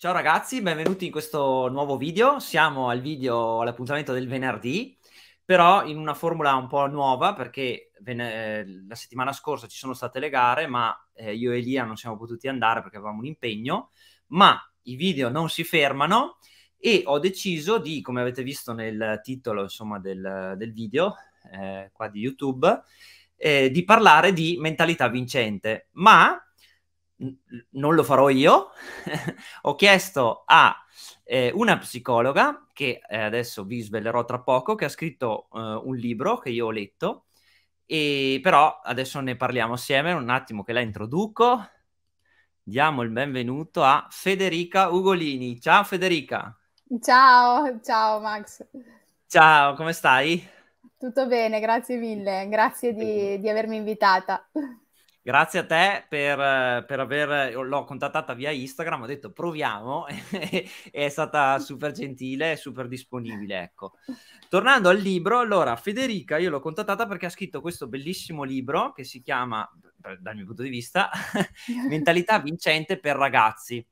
Ciao ragazzi, benvenuti in questo nuovo video. Siamo al video all'appuntamento del venerdì, però in una formula un po' nuova perché ven- eh, la settimana scorsa ci sono state le gare, ma eh, io e Elia non siamo potuti andare perché avevamo un impegno, ma i video non si fermano e ho deciso di, come avete visto nel titolo insomma, del, del video eh, qua di YouTube, eh, di parlare di mentalità vincente, ma non lo farò io, ho chiesto a eh, una psicologa che eh, adesso vi svelerò tra poco, che ha scritto eh, un libro che io ho letto, e però adesso ne parliamo assieme, un attimo che la introduco. Diamo il benvenuto a Federica Ugolini. Ciao Federica. Ciao, ciao Max. Ciao, come stai? Tutto bene, grazie mille, grazie di, di avermi invitata. Grazie a te per, eh, per aver, eh, l'ho contattata via Instagram, ho detto proviamo è stata super gentile super disponibile. Ecco. Tornando al libro, allora Federica, io l'ho contattata perché ha scritto questo bellissimo libro che si chiama, dal mio punto di vista, Mentalità vincente per ragazzi.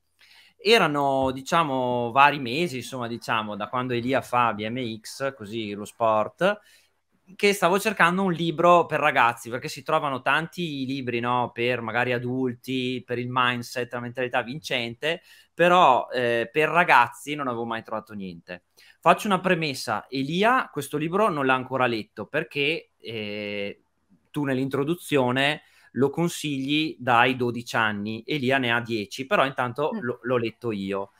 Erano, diciamo, vari mesi, insomma, diciamo, da quando Elia fa BMX, così lo sport, che stavo cercando un libro per ragazzi, perché si trovano tanti libri, no? Per magari adulti, per il mindset, la mentalità vincente, però eh, per ragazzi non avevo mai trovato niente. Faccio una premessa, Elia questo libro non l'ha ancora letto, perché eh, tu nell'introduzione lo consigli dai 12 anni, Elia ne ha 10, però intanto mm. lo, l'ho letto io.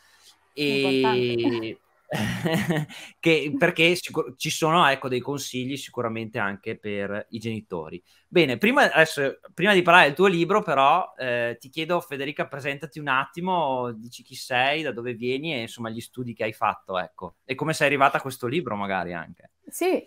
E... che, perché sicur- ci sono ecco, dei consigli sicuramente anche per i genitori. Bene, prima, adesso, prima di parlare del tuo libro, però, eh, ti chiedo, Federica, presentati un attimo, dici chi sei, da dove vieni e insomma gli studi che hai fatto, ecco, e come sei arrivata a questo libro, magari anche. Sì,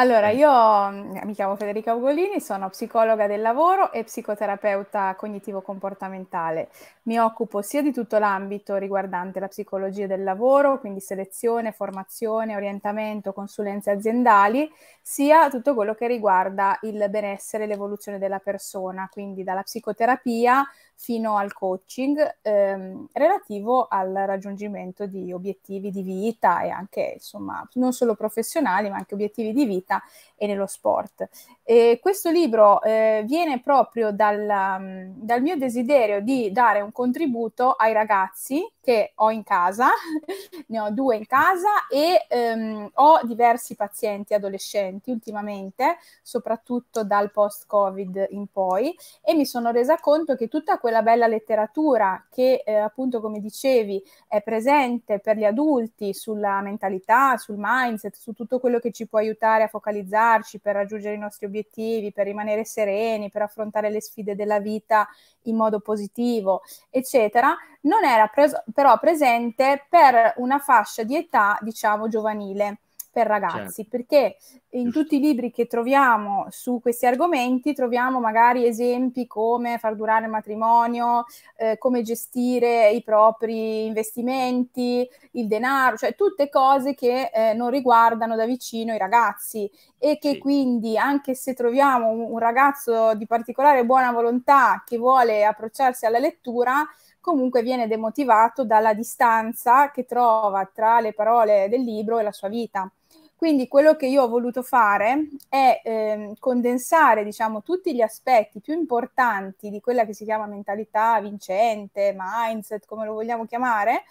allora, io mm, mi chiamo Federica Ugolini, sono psicologa del lavoro e psicoterapeuta cognitivo-comportamentale. Mi occupo sia di tutto l'ambito riguardante la psicologia del lavoro, quindi selezione, formazione, orientamento, consulenze aziendali, sia tutto quello che riguarda il benessere e l'evoluzione della persona, quindi dalla psicoterapia fino al coaching ehm, relativo al raggiungimento di obiettivi di vita e anche, insomma, non solo professionali, ma anche obiettivi di vita vita e nello sport. E questo libro eh, viene proprio dal, mm, dal mio desiderio di dare un contributo ai ragazzi che ho in casa, ne ho due in casa e ehm, ho diversi pazienti adolescenti ultimamente, soprattutto dal post-Covid in poi, e mi sono resa conto che tutta quella bella letteratura che eh, appunto come dicevi è presente per gli adulti sulla mentalità, sul mindset, su tutto quello che ci può aiutare a focalizzarci per raggiungere i nostri obiettivi, per rimanere sereni, per affrontare le sfide della vita in modo positivo, eccetera, non era preso però presente per una fascia di età, diciamo, giovanile per ragazzi, certo. perché in tutti i libri che troviamo su questi argomenti troviamo magari esempi come far durare il matrimonio, eh, come gestire i propri investimenti, il denaro, cioè tutte cose che eh, non riguardano da vicino i ragazzi e che sì. quindi anche se troviamo un, un ragazzo di particolare buona volontà che vuole approcciarsi alla lettura, comunque viene demotivato dalla distanza che trova tra le parole del libro e la sua vita. Quindi quello che io ho voluto fare è eh, condensare diciamo, tutti gli aspetti più importanti di quella che si chiama mentalità vincente, mindset, come lo vogliamo chiamare,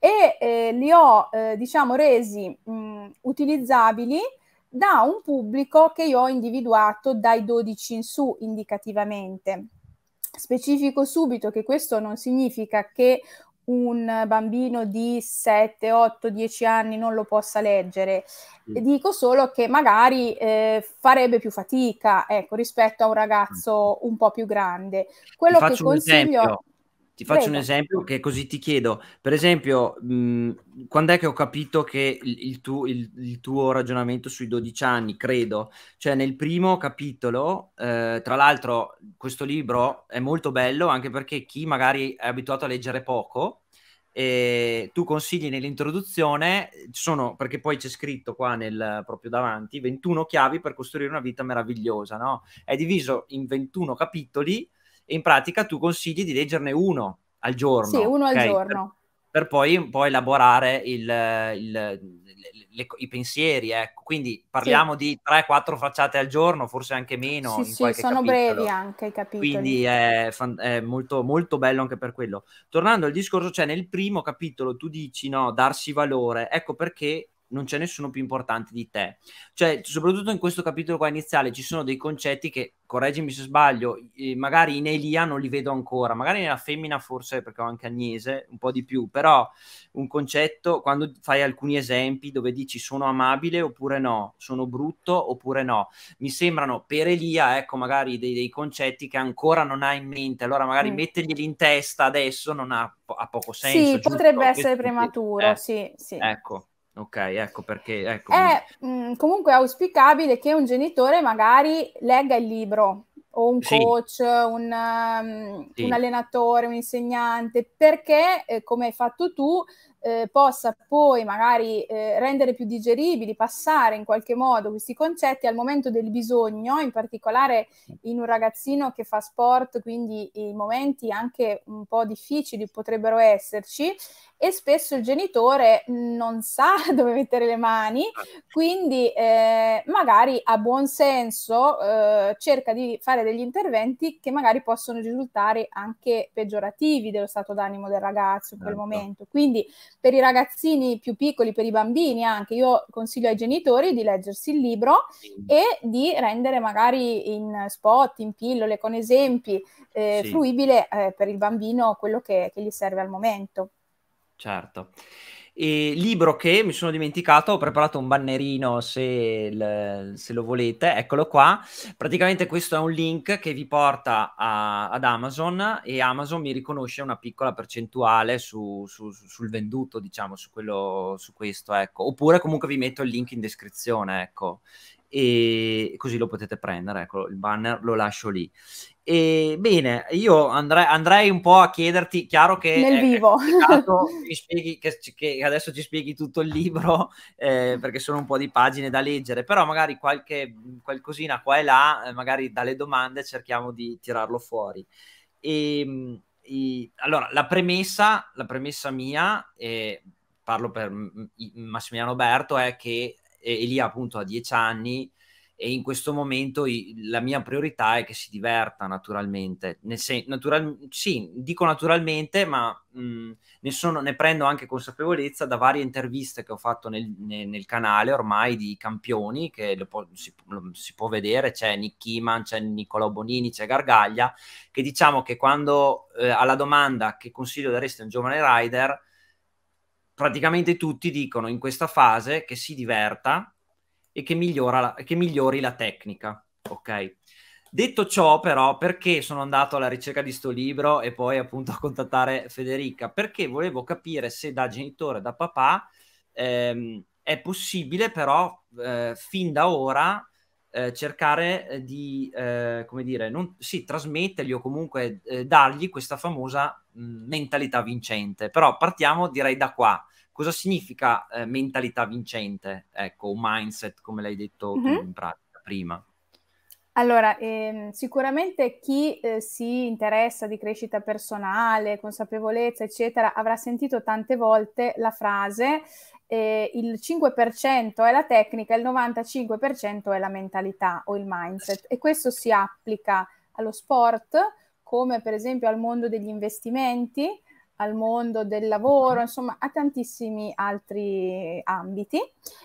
e eh, li ho eh, diciamo, resi mh, utilizzabili da un pubblico che io ho individuato dai 12 in su indicativamente. Specifico subito che questo non significa che un bambino di 7, 8, 10 anni non lo possa leggere. Dico solo che magari eh, farebbe più fatica ecco, rispetto a un ragazzo un po' più grande. Quello che consiglio. Ti faccio Prego. un esempio che così ti chiedo. Per esempio, mhmm, quando è che ho capito che il, il, tu, il, il, tuo ragionamento sui 12 anni, credo, cioè nel primo capitolo, eh, tra l'altro questo libro è molto bello anche perché chi magari è abituato a leggere poco, eh, tu consigli nell'introduzione, sono, perché poi c'è scritto qua nel, proprio davanti, 21 chiavi per costruire una vita meravigliosa, no? È diviso in 21 capitoli e in pratica tu consigli di leggerne uno al giorno. Sì, uno okay? al giorno. Per, per poi un po' elaborare il, il, le, le, i pensieri, ecco. Quindi parliamo sì. di 3-4 facciate al giorno, forse anche meno. Sì, sì sono capitolo. brevi anche i capitoli. Quindi è, è molto, molto bello anche per quello. Tornando al discorso, cioè nel primo capitolo tu dici no, darsi valore. Ecco perché non c'è nessuno più importante di te. Cioè, soprattutto in questo capitolo qua iniziale ci sono dei concetti che, correggimi se sbaglio, magari in Elia non li vedo ancora, magari nella femmina forse perché ho anche Agnese un po' di più, però un concetto, quando fai alcuni esempi dove dici sono amabile oppure no, sono brutto oppure no, mi sembrano per Elia, ecco, magari dei, dei concetti che ancora non ha in mente, allora magari mm. metterglieli in testa adesso non ha, ha poco senso. Sì, giusto? potrebbe essere prematuro, eh, sì, sì. Ecco. Ok, ecco perché... Ecco. È mh, mhmm, comunque auspicabile che un genitore magari legga il libro o un sì. coach, un, um, sì. un, allenatore, un insegnante, perché eh, come hai fatto tu eh, possa poi magari eh, rendere più digeribili, passare in qualche modo questi concetti al momento del bisogno, in particolare in un ragazzino che fa sport, quindi i momenti anche un po' difficili potrebbero esserci e spesso il genitore non sa dove mettere le mani, quindi eh, magari a buon senso eh, cerca di fare degli interventi che magari possono risultare anche peggiorativi dello stato d'animo del ragazzo in quel certo. momento. Quindi per i ragazzini più piccoli, per i bambini anche, io consiglio ai genitori di leggersi il libro e di rendere magari in spot, in pillole, con esempi, eh, sì. fruibile eh, per il bambino quello che, che gli serve al momento. Certo. E libro che mi sono dimenticato, ho preparato un bannerino se, l- se lo volete, eccolo qua. Praticamente questo è un link che vi porta a- ad Amazon e Amazon mi riconosce una piccola percentuale su- su- sul venduto, diciamo, su, quello, su questo, ecco. Oppure comunque vi metto il link in descrizione, ecco e così lo potete prendere, ecco, il banner lo lascio lì. E bene, io andrei, andrei un po' a chiederti, chiaro che... Nel vivo. Che, spieghi, che, che adesso ci spieghi tutto il libro, eh, perché sono un po' di pagine da leggere, però magari qualche qualcosina qua e là, eh, magari dalle domande cerchiamo di tirarlo fuori. E, ehm, e allora, la premessa, la premessa mia, eh, parlo per Massimiliano Berto, è che e, lì appunto ha dieci anni e in questo momento la mia priorità è che si diverta naturalmente. Sen- natural- sì, dico naturalmente, ma mh, mm, ne, sono, ne, prendo anche consapevolezza da varie interviste che ho fatto nel, nel, nel canale ormai di campioni, che po- si, lo, si, può vedere, c'è Nick Kiman, c'è Nicolò Bonini, c'è Gargaglia, che diciamo che quando eh, alla domanda che consiglio daresti a un giovane rider, praticamente tutti dicono in questa fase che si diverta e che, la, che migliori la tecnica, ok? Detto ciò, però, perché sono andato alla ricerca di sto libro e poi appunto a contattare Federica? Perché volevo capire se da genitore, da papà, ehm, è possibile però eh, fin da ora eh, cercare eh, di, eh, come dire, non, sì, trasmettergli o comunque eh, dargli questa famosa mh, mm, mentalità vincente. Però partiamo direi da qua. Cosa significa eh, mentalità vincente? Ecco, mindset, come l'hai detto mm-hmm. in pratica prima. Allora, ehm, sicuramente chi eh, si interessa di crescita personale, consapevolezza, eccetera, avrà sentito tante volte la frase eh, il 5% è la tecnica, il 95% è la mentalità o il mindset e questo si applica allo sport come per esempio al mondo degli investimenti, al mondo del lavoro, insomma a tantissimi altri ambiti.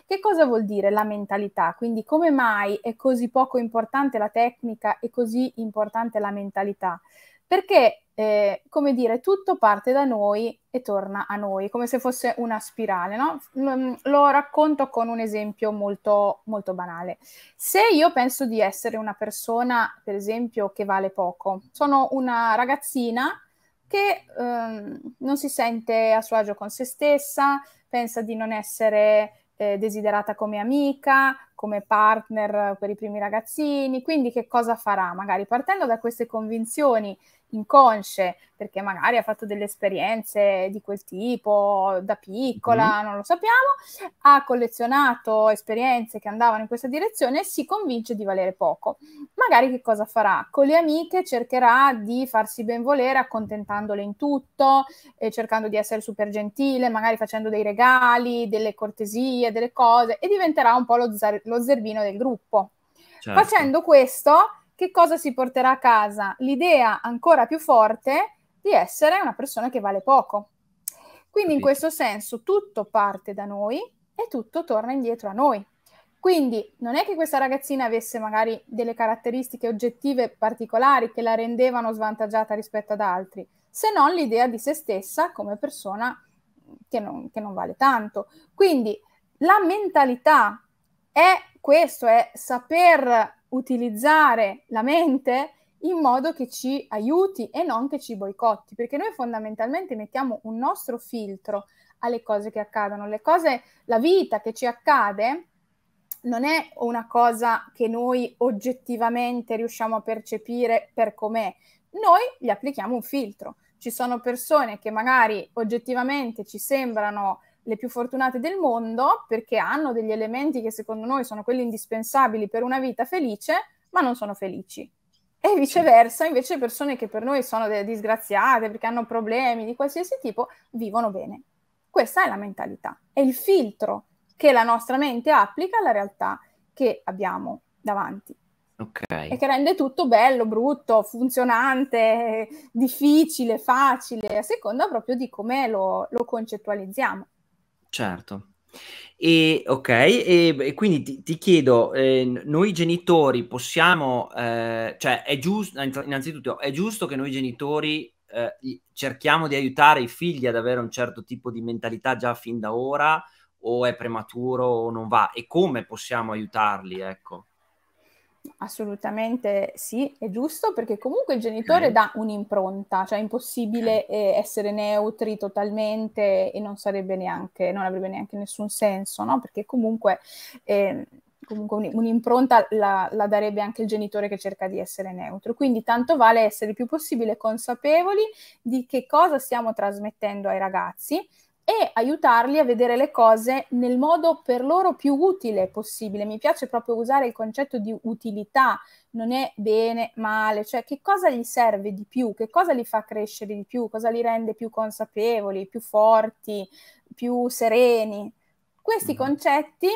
Che cosa vuol dire la mentalità? Quindi come mai è così poco importante la tecnica e così importante la mentalità? Perché eh, come dire, tutto parte da noi e torna a noi, come se fosse una spirale, no? Mm, lo, racconto con un esempio molto, molto banale. Se io penso di essere una persona, per esempio, che vale poco, sono una ragazzina che ehm, non si sente a suo agio con se stessa, pensa di non essere eh, desiderata come amica, come partner per i primi ragazzini, quindi che cosa farà? Magari partendo da queste convinzioni inconsce, perché magari ha fatto delle esperienze di quel tipo da piccola, mm. non lo sappiamo, ha collezionato esperienze che andavano in questa direzione e si convince di valere poco. Magari che cosa farà? Con le amiche cercherà di farsi benvolere accontentandole in tutto, eh, cercando di essere super gentile, magari facendo dei regali, delle cortesie, delle cose e diventerà un po' lo, zar- lo zerbino del gruppo. Certo. Facendo questo che cosa si porterà a casa? L'idea ancora più forte di essere una persona che vale poco. Quindi in questo senso tutto parte da noi e tutto torna indietro a noi. Quindi non è che questa ragazzina avesse magari delle caratteristiche oggettive particolari che la rendevano svantaggiata rispetto ad altri, se non l'idea di se stessa come persona che non, che non vale tanto. Quindi la mentalità è questo è saper utilizzare la mente in modo che ci aiuti e non che ci boicotti, perché noi fondamentalmente mettiamo un nostro filtro alle cose che accadono, le cose, la vita che ci accade non è una cosa che noi oggettivamente riusciamo a percepire per com'è, noi gli applichiamo un filtro. Ci sono persone che magari oggettivamente ci sembrano le più fortunate del mondo perché hanno degli elementi che secondo noi sono quelli indispensabili per una vita felice, ma non sono felici. E viceversa, invece, persone che per noi sono disgraziate perché hanno problemi di qualsiasi tipo, vivono bene. Questa è la mentalità, è il filtro che la nostra mente applica alla realtà che abbiamo davanti. Okay. E che rende tutto bello, brutto, funzionante, difficile, facile, a seconda proprio di come lo, lo concettualizziamo. Certo. E ok, e, e quindi ti, ti chiedo, eh, noi genitori possiamo, eh, cioè è giusto, innanzitutto è giusto che noi genitori eh, cerchiamo di aiutare i figli ad avere un certo tipo di mentalità già fin da ora o è prematuro o non va e come possiamo aiutarli, ecco. Assolutamente sì, è giusto perché comunque il genitore dà un'impronta, cioè è impossibile eh, essere neutri totalmente e non sarebbe neanche, non avrebbe neanche nessun senso, no? Perché comunque, eh, comunque un'impronta la, la, darebbe anche il genitore che cerca di essere neutro. Quindi tanto vale essere il più possibile consapevoli di che cosa stiamo trasmettendo ai ragazzi e aiutarli a vedere le cose nel modo per loro più utile possibile. Mi piace proprio usare il concetto di utilità, non è bene, male, cioè che cosa gli serve di più, che cosa li fa crescere di più, cosa li rende più consapevoli, più forti, più sereni. Questi mm-hmm. concetti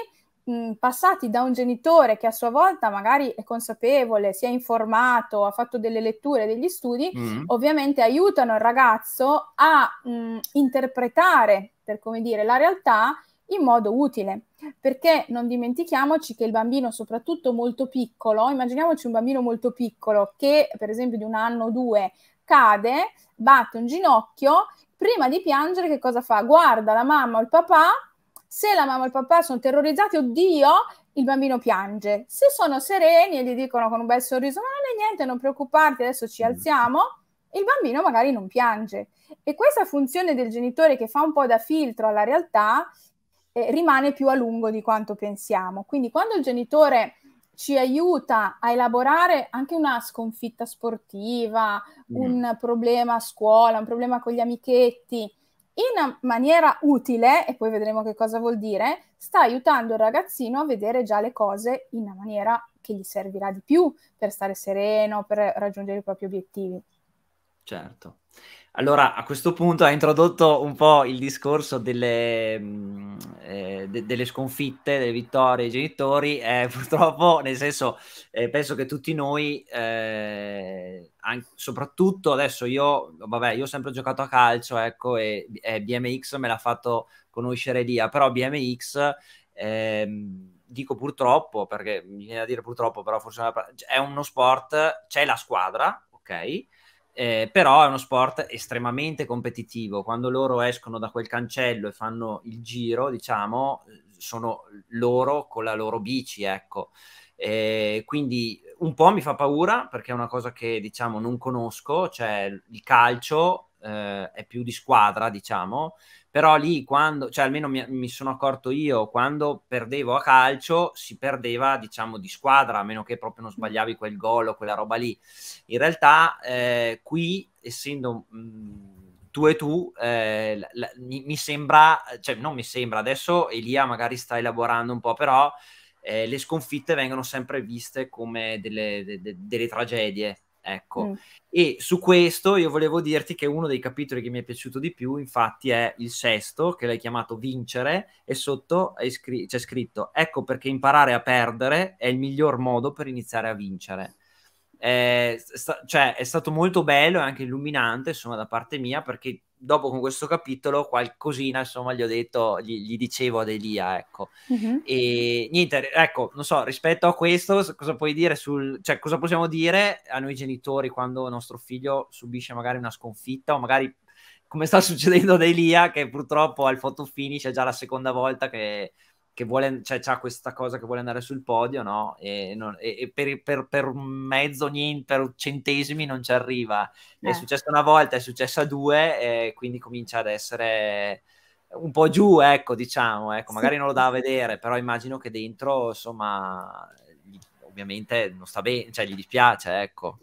passati da un genitore che a sua volta magari è consapevole, si è informato, ha fatto delle letture, degli studi, mm-hmm. ovviamente aiutano il ragazzo a mh, interpretare, per come dire, la realtà in modo utile, perché non dimentichiamoci che il bambino, soprattutto molto piccolo, immaginiamoci un bambino molto piccolo che per esempio di un anno o due cade, batte un ginocchio, prima di piangere che cosa fa? Guarda la mamma o il papà se la mamma e il papà sono terrorizzati, oddio, il bambino piange. Se sono sereni e gli dicono con un bel sorriso, ma ah, non è niente, non preoccuparti, adesso ci mm. alziamo, il bambino magari non piange. E questa funzione del genitore che fa un po' da filtro alla realtà eh, rimane più a lungo di quanto pensiamo. Quindi quando il genitore ci aiuta a elaborare anche una sconfitta sportiva, mm. un problema a scuola, un problema con gli amichetti, in maniera utile, e poi vedremo che cosa vuol dire, sta aiutando il ragazzino a vedere già le cose in una maniera che gli servirà di più per stare sereno, per raggiungere i propri obiettivi. Certo. Allora, a questo punto ha introdotto un po' il discorso delle, mm, eh, de- delle sconfitte, delle vittorie ai genitori. Eh, purtroppo, nel senso, eh, penso che tutti noi, eh, anche, soprattutto adesso io, vabbè, io ho sempre giocato a calcio, ecco, e, e eh, BMX me l'ha fatto conoscere Dia, però BMX... Ehm, dico purtroppo, perché mi viene da dire purtroppo, però forse è uno sport, c'è la squadra, ok? eh, però è uno sport estremamente competitivo. Quando loro escono da quel cancello e fanno il giro, diciamo, sono loro con la loro bici, ecco. Eh, quindi un po' mi fa paura perché è una cosa che diciamo non conosco, cioè il calcio eh, è più di squadra, diciamo, però lì quando, cioè almeno mi, mi, sono accorto io, quando perdevo a calcio si perdeva diciamo di squadra, a meno che proprio non sbagliavi quel gol o quella roba lì. In realtà eh, qui, essendo mh, mhmm, tu e tu, eh, la, la, mi, mi, sembra, cioè non mi sembra, adesso Elia magari sta elaborando un po', però eh, le sconfitte vengono sempre viste come delle, de, de, delle tragedie, Ecco, mm. e su questo io volevo dirti che uno dei capitoli che mi è piaciuto di più, infatti, è il sesto, che l'hai chiamato Vincere, e sotto scr- c'è scritto: Ecco perché imparare a perdere è il miglior modo per iniziare a vincere. È, sta- cioè, è stato molto bello e anche illuminante, insomma, da parte mia, perché dopo con questo capitolo qualcosina insomma gli ho detto gli, gli dicevo ad Elia ecco uh-huh. e niente ecco non so rispetto a questo cosa puoi dire sul cioè cosa possiamo dire a noi genitori quando nostro figlio subisce magari una sconfitta o magari come sta succedendo ad Elia che purtroppo al photo finish è già la seconda volta che che vuole, cioè c'ha questa cosa che vuole andare sul podio, no? E, non, e, e per, per, per, mezzo, niente, per centesimi non ci arriva. Eh. È successo una volta, è successo a due, e quindi comincia ad essere un po' giù, ecco, diciamo, ecco, magari sì. non lo dà a vedere, però immagino che dentro, insomma, gli, ovviamente non sta bene, cioè gli dispiace, ecco.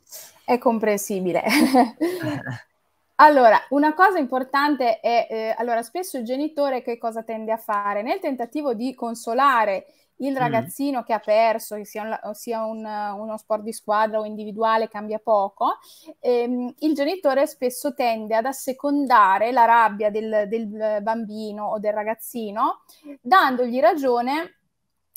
È comprensibile. Allora, una cosa importante è, eh, allora, spesso il genitore che cosa tende a fare? Nel tentativo di consolare il mm. ragazzino mm. che ha perso, che sia, un, sia un, uno sport di squadra o individuale, cambia poco, ehm, il genitore spesso tende ad assecondare la rabbia del, del bambino o del ragazzino, dandogli ragione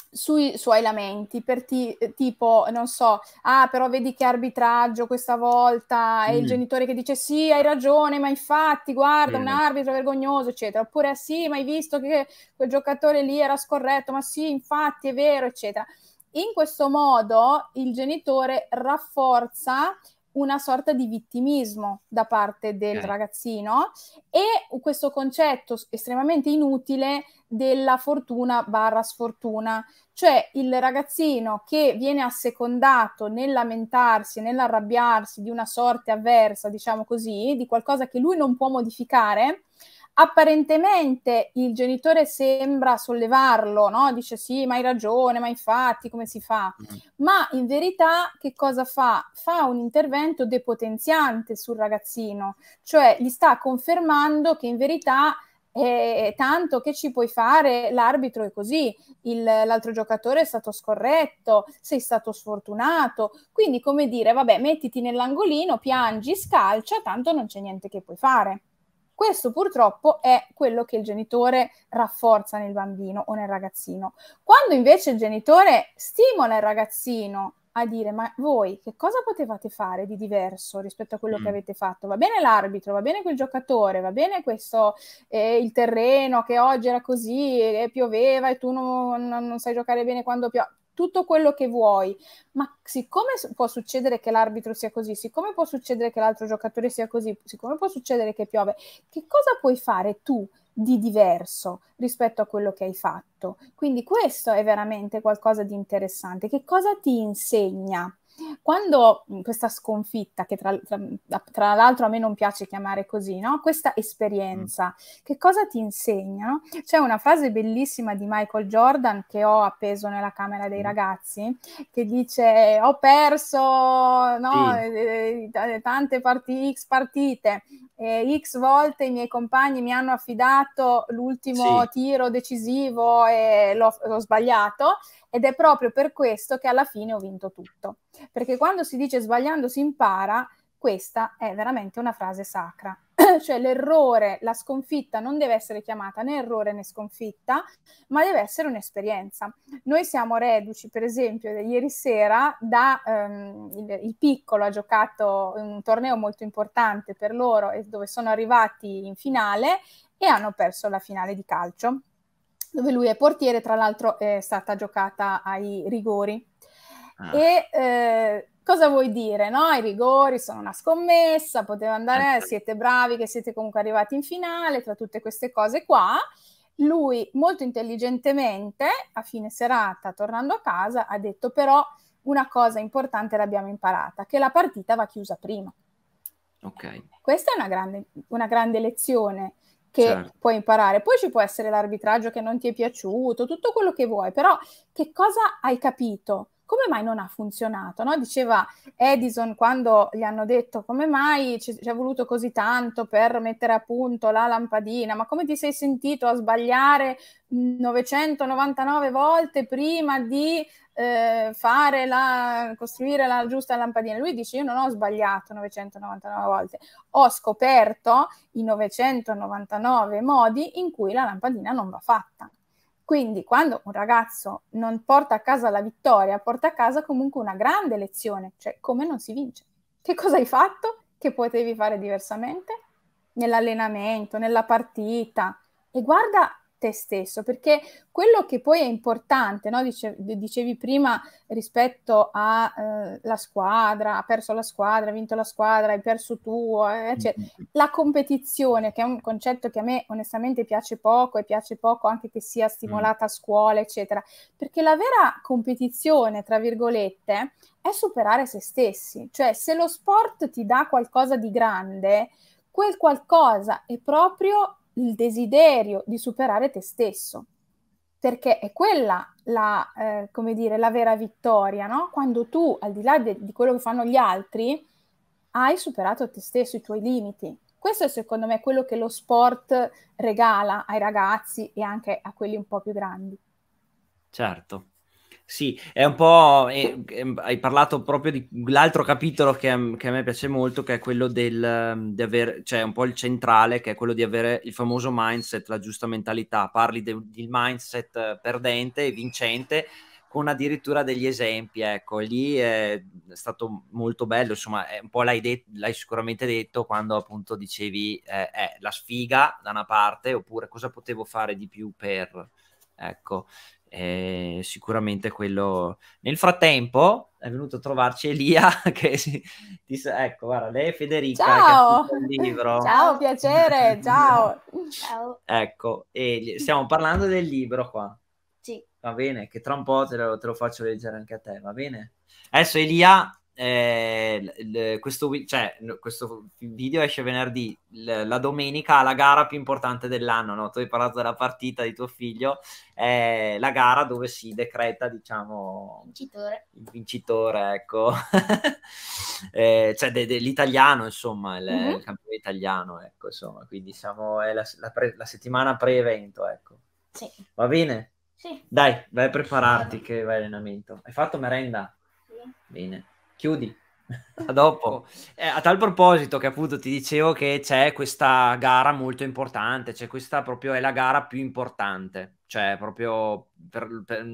sui suoi lamenti, per ti, eh, tipo, non so, ah, però vedi che arbitraggio questa volta e mm. il genitore che dice sì, hai ragione, ma infatti, guarda, mm. un arbitro vergognoso, eccetera. Oppure sì, ma hai visto che quel giocatore lì era scorretto, ma sì, infatti è vero, eccetera. In questo modo il genitore rafforza una sorta di vittimismo da parte del okay. ragazzino e questo concetto estremamente inutile della fortuna barra sfortuna, cioè il ragazzino che viene assecondato nel lamentarsi, nell'arrabbiarsi di una sorte avversa, diciamo così, di qualcosa che lui non può modificare, apparentemente il genitore sembra sollevarlo, no? dice sì, ma hai ragione, ma infatti come si fa? Mm. Ma in verità che cosa fa? Fa un intervento depotenziante sul ragazzino, cioè gli sta confermando che in verità eh, tanto che ci puoi fare, l'arbitro è così, il, l'altro giocatore è stato scorretto, sei stato sfortunato, quindi come dire, vabbè, mettiti nell'angolino, piangi, scalcia, tanto non c'è niente che puoi fare. Questo purtroppo è quello che il genitore rafforza nel bambino o nel ragazzino. Quando invece il genitore stimola il ragazzino a dire ma voi che cosa potevate fare di diverso rispetto a quello mm. che avete fatto? Va bene l'arbitro, va bene quel giocatore, va bene questo eh, il terreno che oggi era così e pioveva e tu non, non, non sai giocare bene quando piove tutto quello che vuoi, ma siccome può succedere che l'arbitro sia così, siccome può succedere che l'altro giocatore sia così, siccome può succedere che piove, che cosa puoi fare tu di diverso rispetto a quello che hai fatto. Quindi questo è veramente qualcosa di interessante. Che cosa ti insegna quando questa sconfitta, che tra, tra, tra l'altro a me non piace chiamare così, no? questa esperienza, mm. che cosa ti insegna? C'è una frase bellissima di Michael Jordan che ho appeso nella camera dei mm. ragazzi, che dice ho perso no, sì. Eh, eh, eh, tante partite, X partite, eh, X volte i miei compagni mi hanno affidato l'ultimo sì. tiro decisivo e l'ho, l'ho sbagliato ed è proprio per questo che alla fine ho vinto tutto. Perché quando si dice sbagliando si impara, questa è veramente una frase sacra. cioè l'errore, la sconfitta non deve essere chiamata né errore né sconfitta, ma deve essere un'esperienza. Noi siamo reduci, per esempio, ieri sera da ehm, il, il, piccolo ha giocato un torneo molto importante per loro dove sono arrivati in finale e hanno perso la finale di calcio dove lui è portiere, tra l'altro è stata giocata ai rigori. Ah. E eh, cosa vuoi dire? No? I rigori sono una scommessa, poteva andare, siete bravi che siete comunque arrivati in finale, tra tutte queste cose qua. Lui molto intelligentemente, a fine serata, tornando a casa, ha detto però una cosa importante l'abbiamo imparata, che la partita va chiusa prima. Okay. Questa è una grande, una grande lezione che certo. puoi imparare. Poi ci può essere l'arbitraggio che non ti è piaciuto, tutto quello che vuoi, però che cosa hai capito? come mai non ha funzionato? No? Diceva Edison quando gli hanno detto come mai ci, ci, è voluto così tanto per mettere a punto la lampadina, ma come ti sei sentito a sbagliare 999 volte prima di eh, fare la, costruire la giusta lampadina. Lui dice: Io non ho sbagliato 999 volte, ho scoperto i 999 modi in cui la lampadina non va fatta. Quindi, quando un ragazzo non porta a casa la vittoria, porta a casa comunque una grande lezione, cioè come non si vince. Che cosa hai fatto? Che potevi fare diversamente? Nell'allenamento, nella partita. E guarda te stesso, perché quello che poi è importante, no? Dice, dicevi prima rispetto alla eh, squadra, ha perso la squadra, ha vinto la squadra, hai perso tu, eh, eccetera. Mm, cioè mm, mm. la competizione, che è un concetto che a me onestamente piace poco e piace poco anche che sia stimolata a scuola, eccetera, perché la vera competizione, tra virgolette, è superare se stessi, cioè se lo sport ti dà qualcosa di grande, quel qualcosa è proprio il desiderio di superare te stesso, perché è quella la, eh, come dire, la vera vittoria, no? Quando tu, al di là de- di quello che fanno gli altri, hai superato te stesso, i tuoi limiti. Questo è secondo me quello che lo sport regala ai ragazzi e anche a quelli un po' più grandi. Certo, sì, è un po'. È, eh, è, ehm, hai parlato proprio di l'altro capitolo che, che, a me piace molto, che è quello del ehm, di avere, cioè un po' il centrale, che è quello di avere il famoso mindset, la giusta mentalità. Parli del mindset eh, perdente e vincente, con addirittura degli esempi. Ecco, lì è stato molto bello. Insomma, un po' l'hai, det- l'hai sicuramente detto quando appunto dicevi eh, eh, la sfiga da una parte, oppure cosa potevo fare di più per Ecco, eh, sicuramente quello. Nel frattempo è venuto a trovarci Elia che si, ti, ecco, guarda, lei è Federica ciao! ciao, piacere, ciao. ciao. Ecco, e stiamo parlando del libro qua. Sì. Va bene, che tra un po' te lo, te lo faccio leggere anche a te, va bene? Adesso Elia eh, le, questo, cioè, questo, video esce venerdì, le, la domenica, la gara più importante dell'anno. No? Tu hai parlato della partita di tuo figlio, è eh, la gara dove si decreta, diciamo, vincitore. il vincitore, ecco, eh, cioè dell'italiano, de, insomma, il, mm-hmm. il, campione italiano, ecco, insomma, quindi siamo, è la, la, pre, la settimana pre-evento, ecco. Sì. Va bene? Sì. Dai, vai a prepararti sì. che vai all'allenamento. Hai fatto merenda? Sì. Bene chiudi. A dopo. Ecco. Eh, a tal proposito, che appunto ti dicevo che c'è questa gara molto importante, cioè questa proprio è la gara più importante, cioè proprio per, per,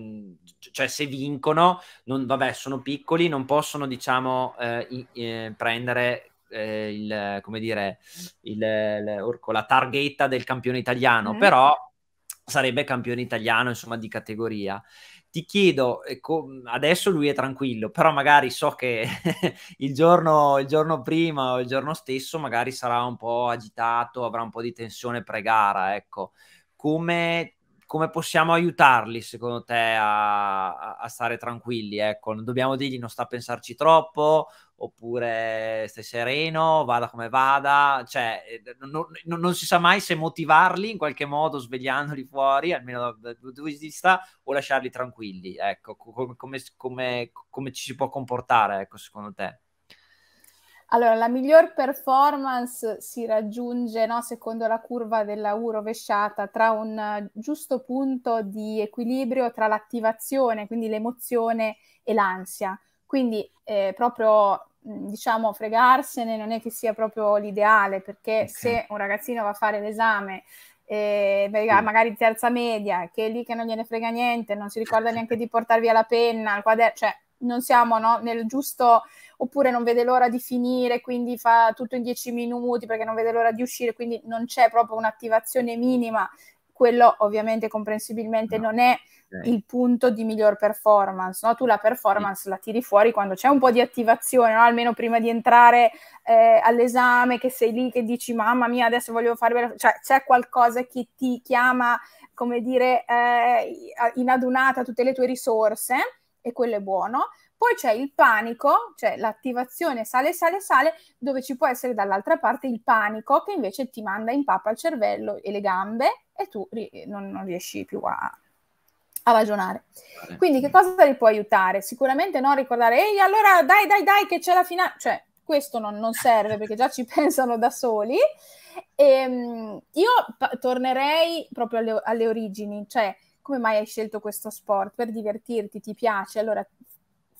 cioè se vincono, non, vabbè, sono piccoli, non possono diciamo eh, eh, prendere eh, il, come dire, il, il, la targhetta del campione italiano, mm. però sarebbe campione italiano, insomma, di categoria ti chiedo, ecco, adesso lui è tranquillo, però magari so che il, giorno, il, giorno, prima o il giorno stesso magari sarà un po' agitato, avrà un po' di tensione pre-gara, ecco. Come come possiamo aiutarli secondo te a, a, stare tranquilli? Ecco, dobbiamo dirgli non sta a pensarci troppo oppure stai sereno, vada come vada, cioè eh, non, non, non si sa mai se motivarli in qualche modo svegliandoli fuori, almeno dal da, punto di vista, o lasciarli tranquilli, ecco, come, come, come ci si può comportare, ecco, secondo te? Allora, la miglior performance si raggiunge no, secondo la curva della U rovesciata tra un eh, giusto punto di equilibrio tra l'attivazione, quindi l'emozione e l'ansia. Quindi eh, proprio mm, diciamo fregarsene non è che sia proprio l'ideale perché okay. se un ragazzino va a fare l'esame eh, magari terza media che è lì che non gliene frega niente non si ricorda neanche di portare via la penna il quaderno cioè non siamo no, nel giusto oppure non vede l'ora di finire, quindi fa tutto in dieci minuti perché non vede l'ora di uscire, quindi non c'è proprio un'attivazione minima. Quello ovviamente comprensibilmente no. non è il punto di miglior performance. No? Tu la performance la tiri fuori quando c'è un po' di attivazione, no? almeno prima di entrare eh, all'esame, che sei lì che dici mamma mia, adesso voglio fare. Cioè, c'è qualcosa che ti chiama, come dire, eh, in adunata tutte le tue risorse, e quello è buono poi c'è il panico, cioè l'attivazione sale, sale, sale, dove ci può essere dall'altra parte il panico che invece ti manda in pappa il cervello e le gambe e tu ri- eh, non, non, riesci più a, a ragionare. Quindi che cosa ti può aiutare? Sicuramente non ricordare, ehi allora dai dai dai che c'è la finale, cioè questo non, non serve perché già ci pensano da soli. E, ehm, io pa- tornerei proprio alle, alle origini, cioè come mai hai scelto questo sport? Per divertirti, ti piace? Allora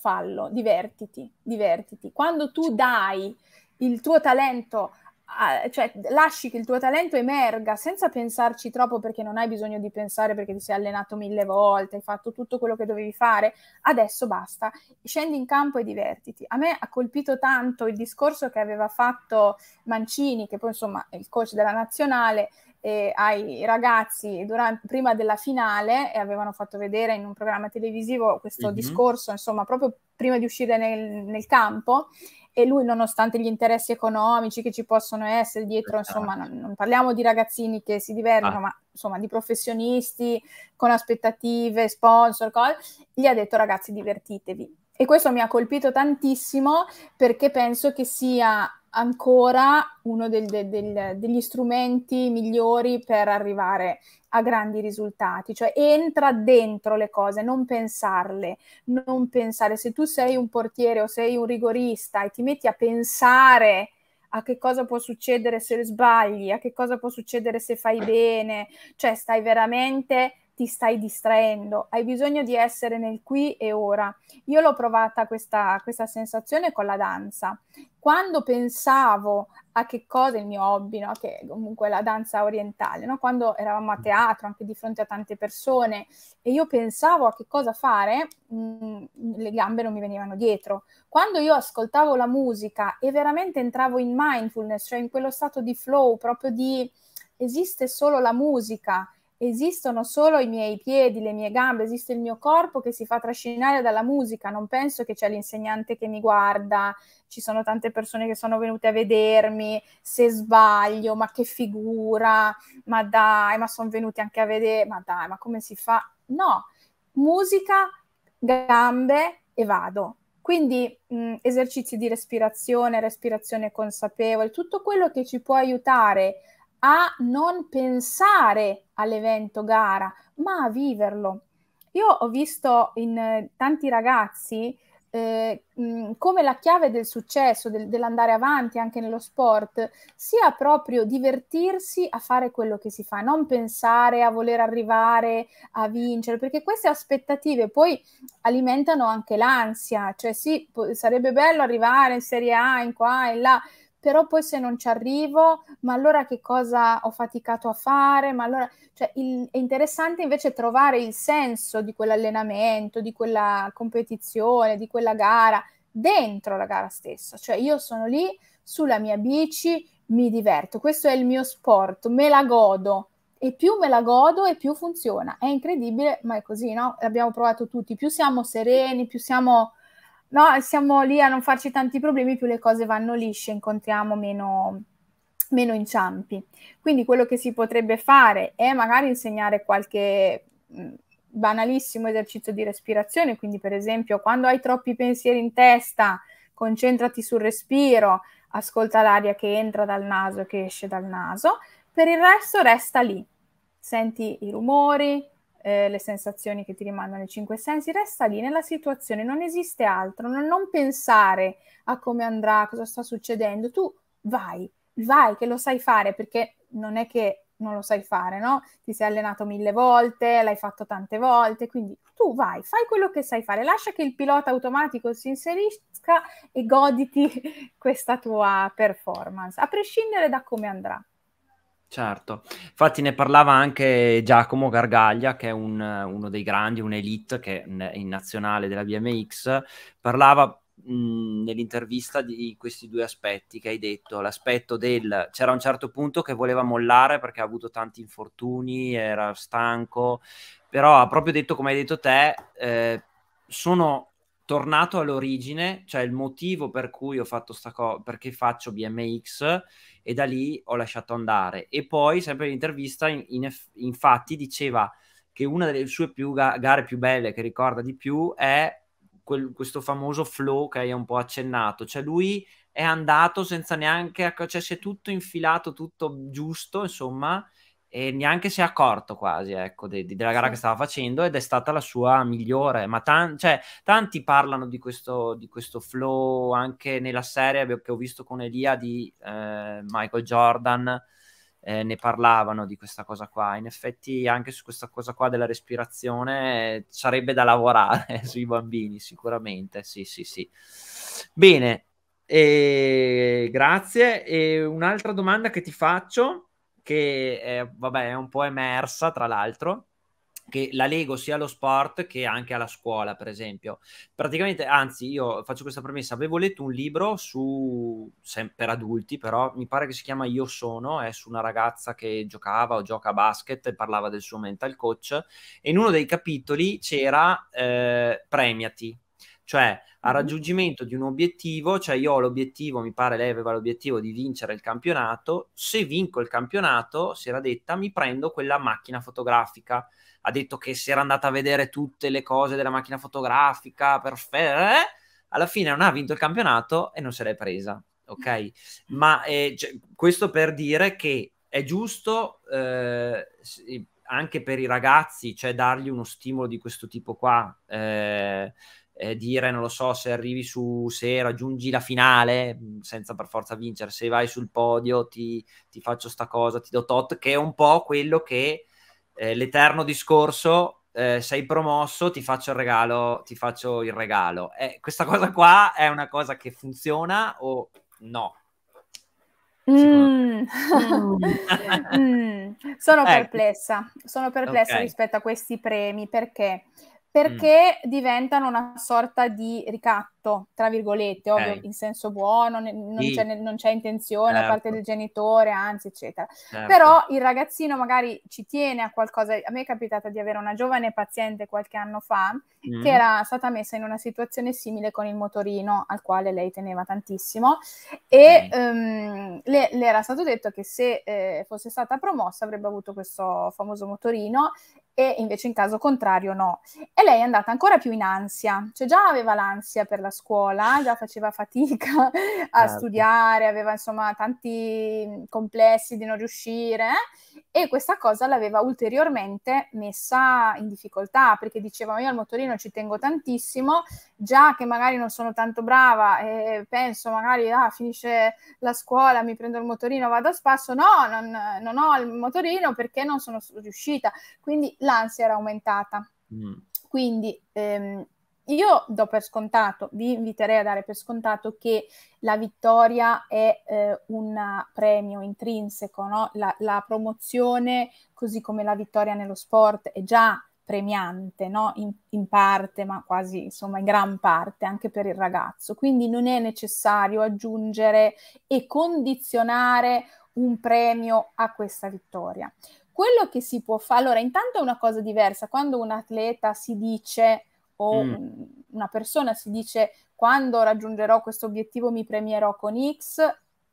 fallo, divertiti, divertiti. Quando tu dai il tuo talento, cioè lasci che il tuo talento emerga senza pensarci troppo perché non hai bisogno di pensare perché ti sei allenato mille volte, hai fatto tutto quello che dovevi fare, adesso basta, scendi in campo e divertiti. A me ha colpito tanto il discorso che aveva fatto Mancini, che poi insomma è il coach della nazionale, eh, ai ragazzi durante, prima della finale e avevano fatto vedere in un programma televisivo questo mm-hmm. discorso, insomma, proprio prima di uscire nel, nel, campo e lui nonostante gli interessi economici che ci possono essere dietro, esatto. insomma, non, non parliamo di ragazzini che si divertono, ah. ma insomma di professionisti con aspettative, sponsor, cose, gli ha detto ragazzi divertitevi. E questo mi ha colpito tantissimo perché penso che sia ancora uno del, del, del, degli strumenti migliori per arrivare a grandi risultati, cioè entra dentro le cose, non pensarle, non pensare se tu sei un portiere o sei un rigorista e ti metti a pensare a che cosa può succedere se sbagli, a che cosa può succedere se fai bene, cioè stai veramente ti stai distraendo, hai bisogno di essere nel qui e ora. Io l'ho provata questa, questa sensazione con la danza quando pensavo a che cosa il mio hobby, no? che comunque la danza orientale, no? quando eravamo a mm. teatro, anche di fronte a tante persone, e io pensavo a che cosa fare, mh, mm, le gambe non mi venivano dietro. Quando io ascoltavo la musica e veramente entravo in mindfulness, cioè in quello stato di flow, proprio di esiste solo la musica esistono solo i miei piedi, le mie gambe, esiste il mio corpo che si fa trascinare dalla musica, non penso che c'è l'insegnante che mi guarda, ci sono tante persone che sono venute a vedermi, se sbaglio, ma che figura, ma dai, ma sono venuti anche a vedere, ma dai, ma come si fa? No, musica, gambe e vado. Quindi mh, mm, esercizi di respirazione, respirazione consapevole, tutto quello che ci può aiutare a non pensare all'evento gara, ma a viverlo. Io ho visto in eh, tanti ragazzi eh, come la chiave del successo, del, dell'andare avanti anche nello sport, sia proprio divertirsi a fare quello che si fa, non pensare a voler arrivare a vincere, perché queste aspettative poi alimentano anche l'ansia, cioè sì, po- sarebbe bello arrivare in Serie A, in qua, in là, però poi se non ci arrivo, ma allora che cosa ho faticato a fare? Ma allora, cioè, il, è interessante invece trovare il senso di quell'allenamento, di quella competizione, di quella gara, dentro la gara stessa. Cioè io sono lì sulla mia bici, mi diverto, questo è il mio sport, me la godo e più me la godo e più funziona. È incredibile, ma è così, no? L'abbiamo provato tutti, più siamo sereni, più siamo no, siamo lì a non farci tanti problemi, più le cose vanno lisce, incontriamo meno, meno inciampi. Quindi quello che si potrebbe fare è magari insegnare qualche mm, banalissimo esercizio di respirazione, quindi per esempio quando hai troppi pensieri in testa, concentrati sul respiro, ascolta l'aria che entra dal naso e che esce dal naso, per il resto resta lì, senti i rumori, eh, le sensazioni che ti rimangono i cinque sensi, resta lì nella situazione, non esiste altro, non, non pensare a come andrà, a cosa sta succedendo, tu vai, vai che lo sai fare perché non è che non lo sai fare, no? Ti sei allenato mille volte, l'hai fatto tante volte, quindi tu vai, fai quello che sai fare, lascia che il pilota automatico si inserisca e goditi questa tua performance, a prescindere da come andrà. Certo, infatti ne parlava anche Giacomo Gargaglia, che è un, uno dei grandi, un'elite che è in nazionale della BMX, parlava mh, mhmm, nell'intervista di questi due aspetti che hai detto, l'aspetto del c'era un certo punto che voleva mollare perché ha avuto tanti infortuni, era stanco, però ha proprio detto come hai detto te, eh, sono tornato all'origine, cioè il motivo per cui ho fatto sta cosa, perché faccio BMX e da lì ho lasciato andare. E poi, sempre l'intervista, in, in, infatti, diceva che una delle sue più ga- gare più belle che ricorda di più è quel, questo famoso flow che hai un po' accennato, cioè lui è andato senza neanche, cioè si è tutto infilato, tutto giusto, insomma, e neanche si è accorto quasi ecco, de- de- della gara sì. che stava facendo ed è stata la sua migliore. Ma tan- cioè, tanti parlano di questo, di questo, flow anche nella serie che ho visto con Elia di eh, Michael Jordan. Eh, ne parlavano di questa cosa qua. In effetti, anche su questa cosa qua della respirazione eh, sarebbe da lavorare sui bambini, sicuramente. Sì, sì, sì. Bene, e... grazie. E un'altra domanda che ti faccio che è, vabbè, è un po' emersa, tra l'altro, che la lego sia allo sport che anche alla scuola, per esempio. Praticamente, anzi, io faccio questa premessa, avevo letto un libro su, per adulti, però mi pare che si chiama Io sono, è su una ragazza che giocava o gioca a basket e parlava del suo mental coach, e in uno dei capitoli c'era eh, Premiati, cioè al raggiungimento di un obiettivo, cioè io ho l'obiettivo, mi pare lei aveva l'obiettivo di vincere il campionato, se vinco il campionato, si era detta, mi prendo quella macchina fotografica. Ha detto che si era andata a vedere tutte le cose della macchina fotografica, perfetto, eh? alla fine non ha vinto il campionato e non se l'è presa, ok? Ma eh, cioè, questo per dire che è giusto... Eh, anche per i ragazzi, cioè dargli uno stimolo di questo tipo qua. Eh, eh, dire, non lo so, se arrivi su, se raggiungi la finale, mm, senza per forza vincere, se vai sul podio ti, ti faccio sta cosa, ti do tot, che è un po' quello che eh, l'eterno discorso eh, sei promosso, ti faccio il regalo, ti faccio il regalo. Eh, questa cosa qua è una cosa che funziona o no? Mm. Mm. mm. sono ecco. perplessa, sono perplessa okay. rispetto a questi premi perché Mm. perché mm. diventano una sorta di ricatto, tra virgolette, ovvio, eh. in senso buono, ne, non, sì. c'è, non, c'è, intenzione certo. da parte del genitore, anzi, eccetera. Certo. Però il ragazzino magari ci tiene a qualcosa. A me è capitata di avere una giovane paziente qualche anno fa mm. che era stata messa in una situazione simile con il motorino al quale lei teneva tantissimo e mm. um, le, le, era stato detto che se eh, fosse stata promossa avrebbe avuto questo famoso motorino e invece in caso contrario no. E lei è andata ancora più in ansia, cioè già aveva l'ansia per la scuola, già faceva fatica a certo. studiare, aveva insomma tanti complessi di non riuscire eh? e questa cosa l'aveva ulteriormente messa in difficoltà perché diceva io al motorino ci tengo tantissimo già che magari non sono tanto brava e penso magari ah, finisce la scuola, mi prendo il motorino, vado a spasso, no, non, non ho il motorino perché non sono riuscita, quindi l'ansia era aumentata. Mm. Quindi ehm, io do per scontato, vi inviterei a dare per scontato che la vittoria è eh, un premio intrinseco, no? la, la promozione, così come la vittoria nello sport, è già premiante, no? in, in, parte, ma quasi insomma in gran parte anche per il ragazzo. Quindi non è necessario aggiungere e condizionare un premio a questa vittoria. Quello che si può fare, allora intanto è una cosa diversa, quando un atleta si dice o mm. una persona si dice quando raggiungerò questo obiettivo mi premierò con X,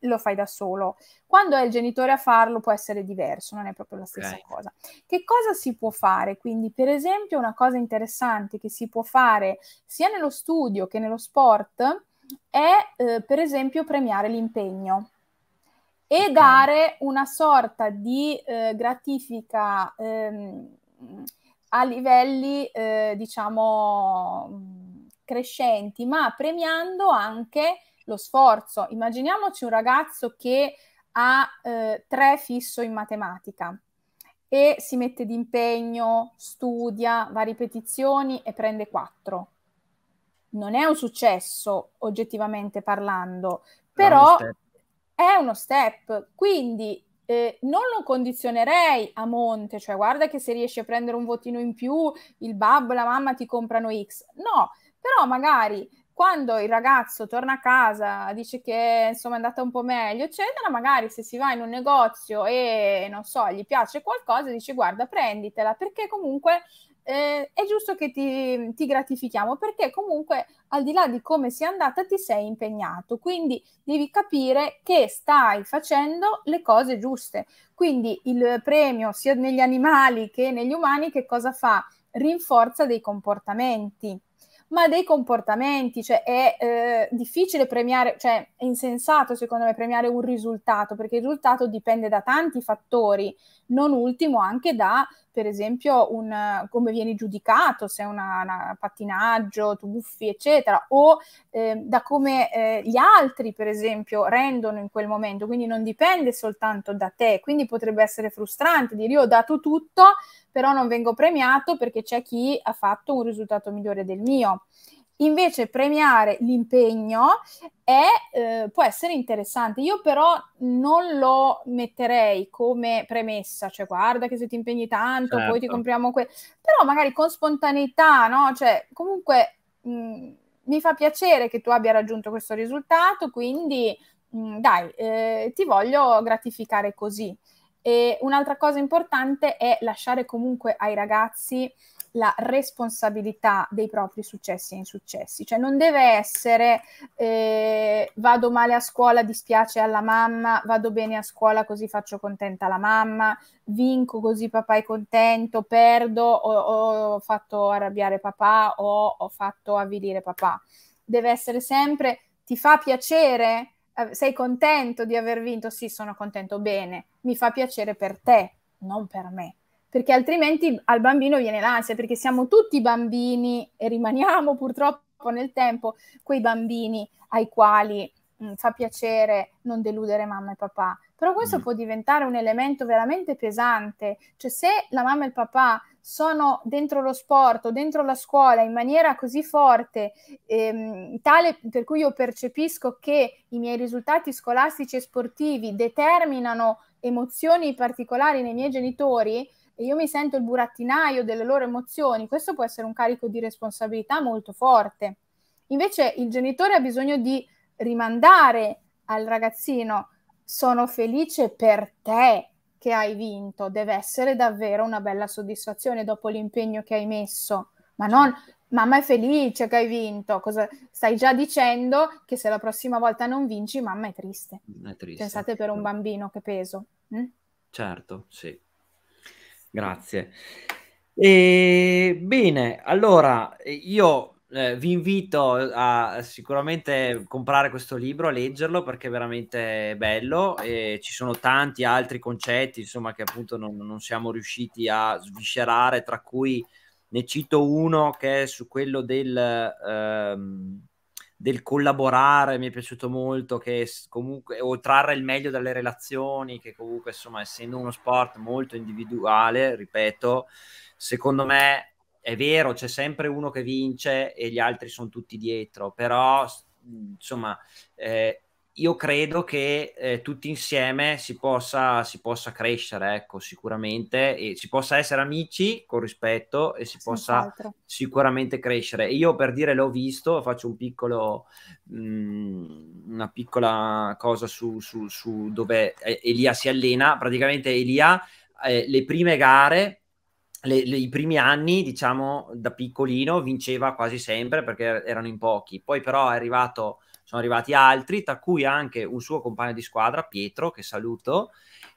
lo fai da solo. Quando è il genitore a farlo può essere diverso, non è proprio la stessa okay. cosa. Che cosa si può fare? Quindi, per esempio, una cosa interessante che si può fare sia nello studio che nello sport è, eh, per esempio, premiare l'impegno e okay. dare una sorta di eh, gratifica ehm, a livelli, eh, diciamo, crescenti, ma premiando anche lo sforzo. Immaginiamoci un ragazzo che ha eh, tre fisso in matematica e si mette d'impegno, studia, va a ripetizioni e prende quattro. Non è un successo oggettivamente parlando, però è uno step. Quindi eh, non lo condizionerei a monte, cioè guarda che se riesci a prendere un votino in più, il babbo, la mamma ti comprano X. No, però magari quando il ragazzo torna a casa, dice che insomma è andata un po' meglio, eccetera, magari se si va in un negozio e non so, gli piace qualcosa, dice guarda prenditela perché comunque eh, è giusto che ti, ti, gratifichiamo perché comunque al di là di come sia andata ti sei impegnato, quindi devi capire che stai facendo le cose giuste. Quindi il premio sia negli animali che negli umani che cosa fa? Rinforza dei comportamenti ma dei comportamenti, cioè è eh, difficile premiare, cioè è insensato secondo me premiare un risultato, perché il risultato dipende da tanti fattori, non ultimo anche da per esempio un, come vieni giudicato, se è un pattinaggio, tu buffi, eccetera, o eh, da come eh, gli altri, per esempio, rendono in quel momento, quindi non dipende soltanto da te, quindi potrebbe essere frustrante dire io ho dato tutto, però non vengo premiato perché c'è chi ha fatto un risultato migliore del mio. Invece premiare l'impegno è, eh, può essere interessante. Io però non lo metterei come premessa, cioè guarda che se ti impegni tanto, certo. poi ti certo. compriamo questo. Però magari con spontaneità, no? Cioè, comunque mh, mi fa piacere che tu abbia raggiunto questo risultato, quindi mh, dai, eh, ti voglio gratificare così. E un'altra cosa importante è lasciare comunque ai ragazzi la responsabilità dei propri successi e insuccessi, cioè non deve essere eh, vado male a scuola, dispiace alla mamma, vado bene a scuola così faccio contenta la mamma, vinco così papà è contento, perdo, o ho fatto arrabbiare papà o ho fatto avvilire papà. Deve essere sempre ti fa piacere? Eh, sei contento di aver vinto? Sì, sono contento, bene, mi fa piacere per te, non per me perché altrimenti al bambino viene l'ansia, perché siamo tutti bambini e rimaniamo purtroppo nel tempo quei bambini ai quali mh, fa piacere non deludere mamma e papà. Però questo mm. può diventare un elemento veramente pesante, cioè se la mamma e il papà sono dentro lo sport o dentro la scuola in maniera così forte, ehm, tale per cui io percepisco che i miei risultati scolastici e sportivi determinano emozioni particolari nei miei genitori, e io mi sento il burattinaio delle loro emozioni, questo può essere un carico di responsabilità molto forte. Invece il genitore ha bisogno di rimandare al ragazzino sono felice per te che hai vinto, deve essere davvero una bella soddisfazione dopo l'impegno che hai messo, ma non certo. mamma è felice che hai vinto, Cosa, stai già dicendo che se la prossima volta non vinci mamma è triste. È triste. Pensate per un certo. bambino che peso. Mm? Certo, sì. Grazie. E, ehm, bene, allora eh, io eh, vi invito a sicuramente comprare questo libro, a leggerlo perché è veramente bello e ci sono tanti altri concetti insomma che appunto non, non siamo riusciti a sviscerare, tra cui ne cito uno che è su quello del... Ehm, del collaborare mi è piaciuto molto, che comunque, o trarre il meglio dalle relazioni, che comunque insomma essendo uno sport molto individuale, ripeto, secondo me è vero, c'è sempre uno che vince e gli altri sono tutti dietro, però insomma eh, io credo che eh, tutti insieme si possa, si possa, crescere, ecco, sicuramente, e si possa essere amici con rispetto e si Senz'altro. possa sicuramente crescere. io per dire l'ho visto, faccio un piccolo, mh, mm, una piccola cosa su, su, su, dove eh, Elia si allena. Praticamente Elia, eh, le prime gare, le, le, i primi anni, diciamo, da piccolino, vinceva quasi sempre perché erano in pochi. Poi però è arrivato sono arrivati altri, tra cui anche un suo compagno di squadra, Pietro, che saluto,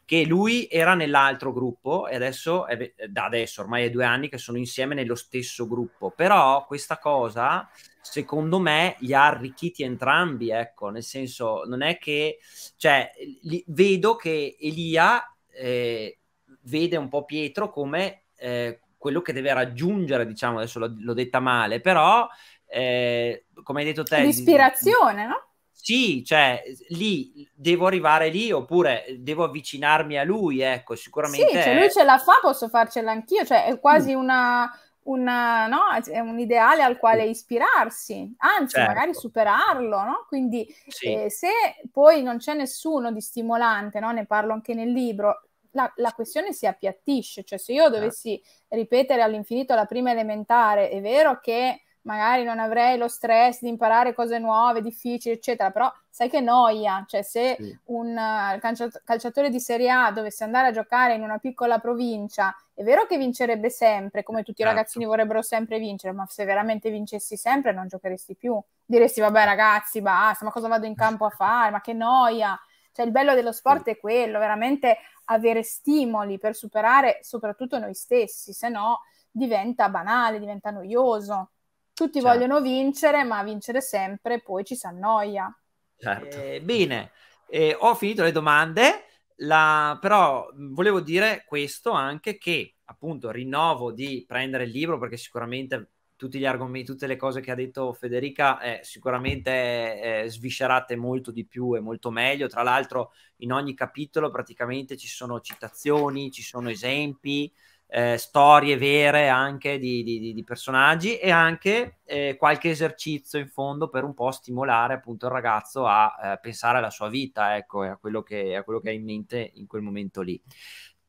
che lui era nell'altro gruppo e adesso, è, da adesso, ormai è due anni che sono insieme nello stesso gruppo, però questa cosa secondo me li ha arricchiti entrambi, ecco, nel senso non è che, cioè, li, vedo che Elia eh, vede un po' Pietro come... Eh, quello che deve raggiungere, diciamo, adesso l'ho, l'ho detta male, però eh, come hai detto te... L'ispirazione, no? Sì, cioè lì devo arrivare lì oppure devo avvicinarmi a lui, ecco, sicuramente... Sì, cioè lui ce la fa, posso farcela anch'io, cioè è quasi mm. una, una, no? è un ideale al quale mm. ispirarsi, anzi certo. magari superarlo, no? Quindi sì. eh, se poi non c'è nessuno di stimolante, no? ne parlo anche nel libro, la, la, questione si appiattisce, cioè se io certo. dovessi ripetere all'infinito la prima elementare, è vero che magari non avrei lo stress di imparare cose nuove, difficili, eccetera, però sai che noia, cioè se sì. un eh, calciatore di Serie A dovesse andare a giocare in una piccola provincia, è vero che vincerebbe sempre, come tutti certo. i ragazzini vorrebbero sempre vincere, ma se veramente vincessi sempre non giocheresti più, diresti vabbè ragazzi, basta, ma cosa vado in campo a fare, ma che noia, cioè il bello dello sport è quello, veramente avere stimoli per superare soprattutto noi stessi, se no diventa banale, diventa noioso. Tutti certo. vogliono vincere, ma vincere sempre poi ci si annoia. Certo. Eh, bene, eh, ho finito le domande, la... però volevo dire questo anche che appunto rinnovo di prendere il libro perché sicuramente tutti gli argomenti, tutte le cose che ha detto Federica eh, sicuramente eh, eh sviscerate molto di più e molto meglio. Tra l'altro in ogni capitolo praticamente ci sono citazioni, ci sono esempi, eh, storie vere anche di, di, di personaggi e anche eh, qualche esercizio in fondo per un po' stimolare appunto il ragazzo a eh, pensare alla sua vita, ecco, e a quello, che, a quello che ha in mente in quel momento lì.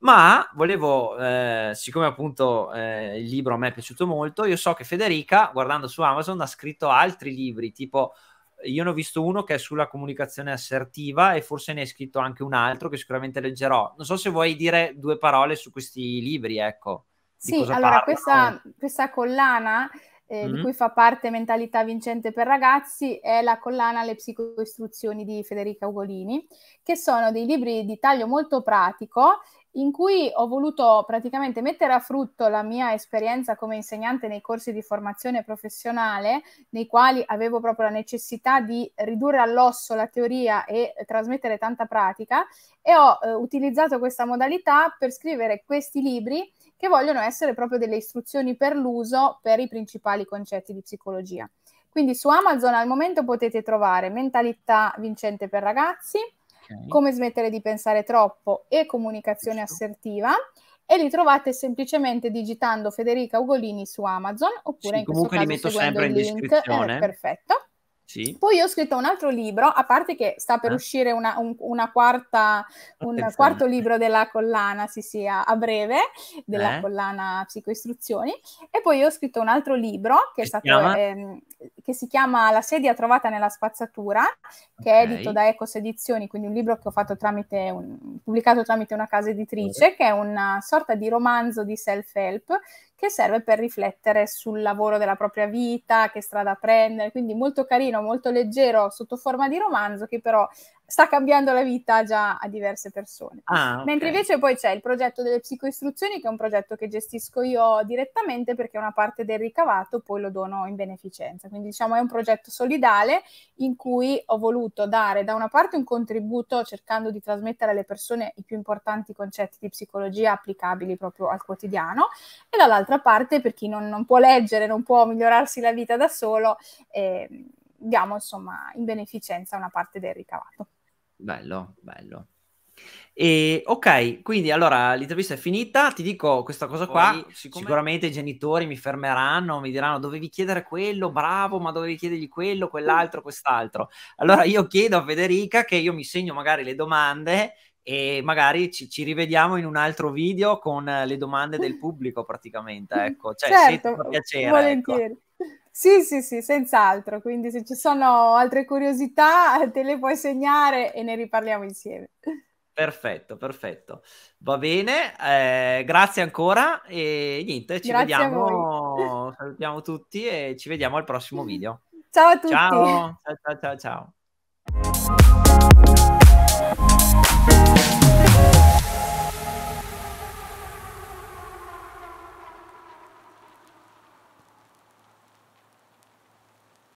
Ma volevo, eh, siccome appunto eh, il libro a me è piaciuto molto, io so che Federica, guardando su Amazon, ha scritto altri libri, tipo io ne ho visto uno che è sulla comunicazione assertiva e forse ne hai scritto anche un altro che sicuramente leggerò. Non so se vuoi dire due parole su questi libri, ecco. Sì, allora questa, questa collana eh, mm-hmm. di cui fa parte Mentalità vincente per ragazzi, è la collana Le psicoistruzioni di Federica Ugolini, che sono dei libri di taglio molto pratico in cui ho voluto praticamente mettere a frutto la mia esperienza come insegnante nei corsi di formazione professionale, nei quali avevo proprio la necessità di ridurre all'osso la teoria e trasmettere tanta pratica, e ho eh, utilizzato questa modalità per scrivere questi libri che vogliono essere proprio delle istruzioni per l'uso per i principali concetti di psicologia. Quindi su Amazon al momento potete trovare Mentalità vincente per ragazzi, okay. Come smettere di pensare troppo e comunicazione Questo. assertiva e li trovate semplicemente digitando Federica Ugolini su Amazon oppure sì, in questo caso li metto sempre in link, eh, descrizione. Eh, perfetto. Sì. Poi ho scritto un altro libro, a parte che sta per ah. uscire una, un, una quarta, un quarto libro della collana, sì sì, a, a breve, della eh. collana Psicoistruzioni. E poi ho scritto un altro libro che, che, stato, chiama? Ehm, che si chiama La sedia trovata nella spazzatura, che okay. è edito da Ecos Edizioni, quindi un libro che ho fatto tramite un, pubblicato tramite una casa editrice, okay. che è una sorta di romanzo di self-help che serve per riflettere sul lavoro della propria vita, che strada prendere, quindi molto carino, molto leggero sotto forma di romanzo che però sta cambiando la vita già a diverse persone. Ah, okay. Mentre invece poi c'è il progetto delle psicoistruzioni, che è un progetto che gestisco io direttamente perché una parte del ricavato poi lo dono in beneficenza. Quindi diciamo è un progetto solidale in cui ho voluto dare da una parte un contributo cercando di trasmettere alle persone i più importanti concetti di psicologia applicabili proprio al quotidiano e dall'altra parte per chi non, non può leggere, non può migliorarsi la vita da solo. Eh, diamo insomma in beneficenza una parte del ricavato. Bello, bello. E, ok, quindi allora l'intervista è finita, ti dico questa cosa qua, siccome... sicuramente i genitori mi fermeranno, mi diranno dovevi chiedere quello, bravo, ma dovevi chiedergli quello, quell'altro, quest'altro. Allora io chiedo a Federica che io mi segno magari le domande e magari ci, ci rivediamo in un altro video con le domande del pubblico praticamente, ecco, cioè certo, se ti fa piacere. Ecco. Volentieri. Ecco. Sì, sì, sì, senz'altro. Quindi se ci sono altre curiosità te le puoi segnare e ne riparliamo insieme. Perfetto, perfetto. Va bene, eh, grazie ancora e niente, ci grazie vediamo. Salutiamo tutti e ci vediamo al prossimo video. Ciao a tutti. Ciao, ciao, ciao, ciao. ciao.